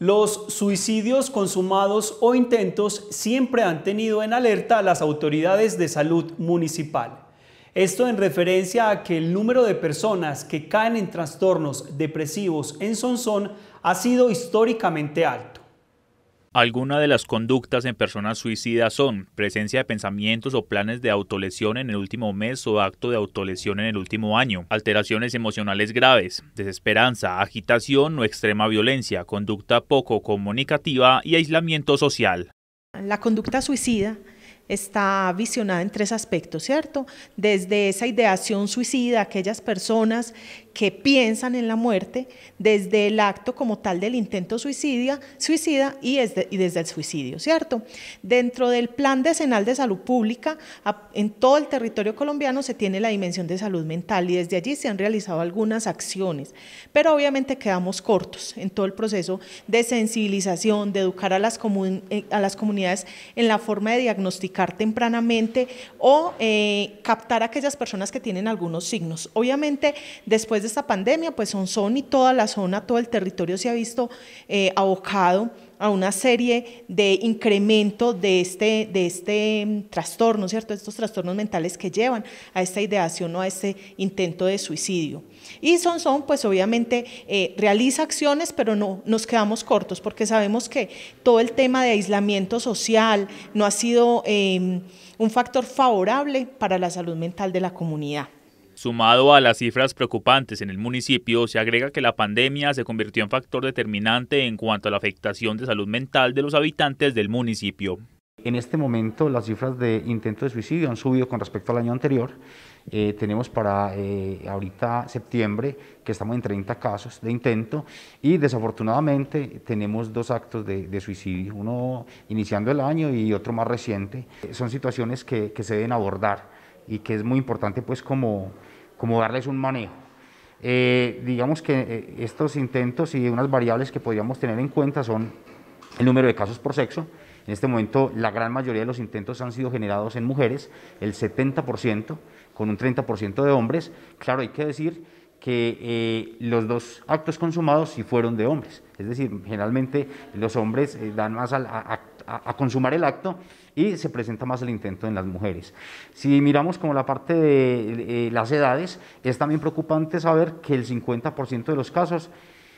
Los suicidios consumados o intentos siempre han tenido en alerta a las autoridades de salud municipal. Esto en referencia a que el número de personas que caen en trastornos depresivos en Sonsón ha sido históricamente alto. Algunas de las conductas en personas suicidas son presencia de pensamientos o planes de autolesión en el último mes o acto de autolesión en el último año, alteraciones emocionales graves, desesperanza, agitación o extrema violencia, conducta poco comunicativa y aislamiento social. La conducta suicida está visionada en tres aspectos, ¿cierto? Desde esa ideación suicida, aquellas personas que piensan en la muerte, desde el acto como tal del intento suicida, suicida y desde, el suicidio, ¿cierto? Dentro del Plan Decenal de Salud Pública, en todo el territorio colombiano se tiene la dimensión de salud mental y desde allí se han realizado algunas acciones, pero obviamente quedamos cortos en todo el proceso de sensibilización, de educar a las, eh, a las comunidades en la forma de diagnosticar tempranamente o eh, captar a aquellas personas que tienen algunos signos. Obviamente, después de esta pandemia, pues son y toda la zona, todo el territorio se ha visto eh, abocado a una serie de incremento de este, de este mm, trastorno, ¿cierto? Estos trastornos mentales que llevan a esta ideación o a este intento de suicidio. Y son pues obviamente, eh, realiza acciones, pero no nos quedamos cortos, porque sabemos que todo el tema de aislamiento social no ha sido em, un factor favorable para la salud mental de la comunidad. Sumado a las cifras preocupantes en el municipio, se agrega que la pandemia se convirtió en factor determinante en cuanto a la afectación de salud mental de los habitantes del municipio. En este momento las cifras de intento de suicidio han subido con respecto al año anterior. Eh, tenemos para eh, ahorita septiembre que estamos en 30 casos de intento y desafortunadamente tenemos dos actos de, suicidio, uno iniciando el año y otro más reciente. Son situaciones que, que se deben abordar y que es muy importante pues como como darles un manejo. Eh, digamos que eh, estos intentos y unas variables que podríamos tener en cuenta son el número de casos por sexo. En este momento la gran mayoría de los intentos han sido generados en mujeres, el 70%, con un 30% de hombres. Claro, hay que decir que eh, los dos actos consumados sí fueron de hombres. Es decir, generalmente los hombres dan más al a, consumar el acto y se presenta más el intento en las mujeres. Si miramos como la parte de eh, las edades, es también preocupante saber que el 50% de los casos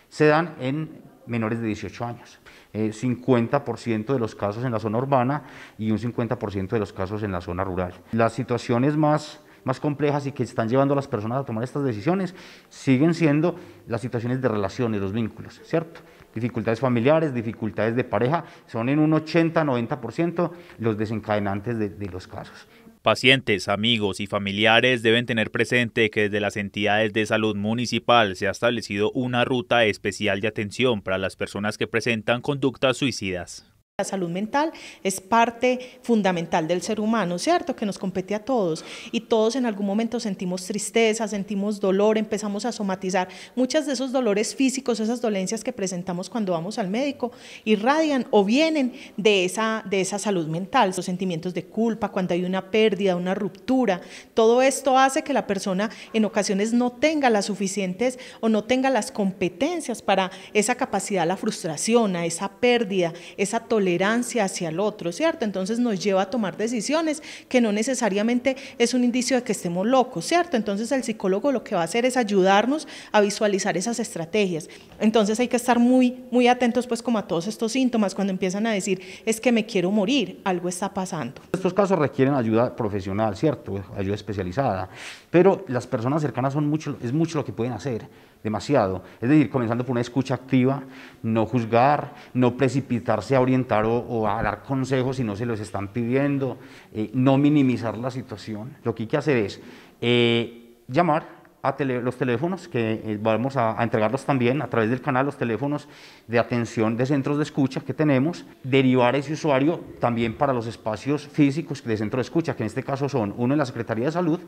se dan en menores de 18 años. el eh, 50% de los casos en la zona urbana y un 50% de los casos en la zona rural. Las situaciones más más complejas y que están llevando a las personas a tomar estas decisiones siguen siendo las situaciones de relaciones, los vínculos, ¿cierto? Dificultades familiares, dificultades de pareja, son en un 80-90% los desencadenantes de los casos. Pacientes, amigos y familiares deben tener presente que desde las entidades de salud municipal se ha establecido una ruta especial de atención para las personas que presentan conductas suicidas. La salud mental es parte fundamental del ser humano, ¿cierto? Que nos compete a todos y todos en algún momento sentimos tristeza, sentimos dolor, empezamos a somatizar. Muchas de esos dolores físicos, esas dolencias que presentamos cuando vamos al médico, irradian o vienen de esa, de esa salud mental, esos sentimientos de culpa, cuando hay una pérdida, una ruptura. Todo esto hace que la persona en ocasiones no tenga las suficientes o no tenga las competencias para esa capacidad, la frustración, a esa pérdida, esa tolerancia tolerancia hacia el otro, ¿cierto? Entonces nos lleva a tomar decisiones que no necesariamente es un indicio de que estemos locos, ¿cierto? Entonces el psicólogo lo que va a hacer es ayudarnos a visualizar esas estrategias. Entonces hay que estar muy, muy atentos pues como a todos estos síntomas cuando empiezan a decir es que me quiero morir, algo está pasando. Estos casos requieren ayuda profesional, ¿cierto? Ayuda especializada, pero las personas cercanas son mucho, es mucho lo que pueden hacer demasiado. Es decir, comenzando por una escucha activa, no juzgar, no precipitarse a orientar o, a dar consejos si no se los están pidiendo, eh, no minimizar la situación. Lo que hay que hacer es eh, llamar a los teléfonos, que eh, vamos a, a, entregarlos también a través del canal, los teléfonos de atención de centros de escucha que tenemos, derivar ese usuario también para los espacios físicos de centro de escucha, que en este caso son uno en la Secretaría de Salud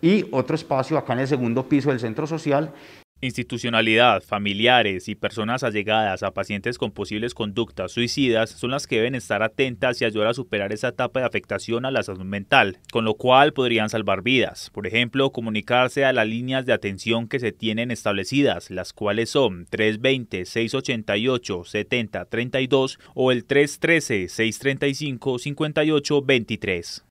y otro espacio acá en el segundo piso del centro social Institucionalidad, familiares y personas allegadas a pacientes con posibles conductas suicidas son las que deben estar atentas y ayudar a superar esa etapa de afectación a la salud mental, con lo cual podrían salvar vidas. Por ejemplo, comunicarse a las líneas de atención que se tienen establecidas, las cuales son 320-688-7032 o el 313-635-5823.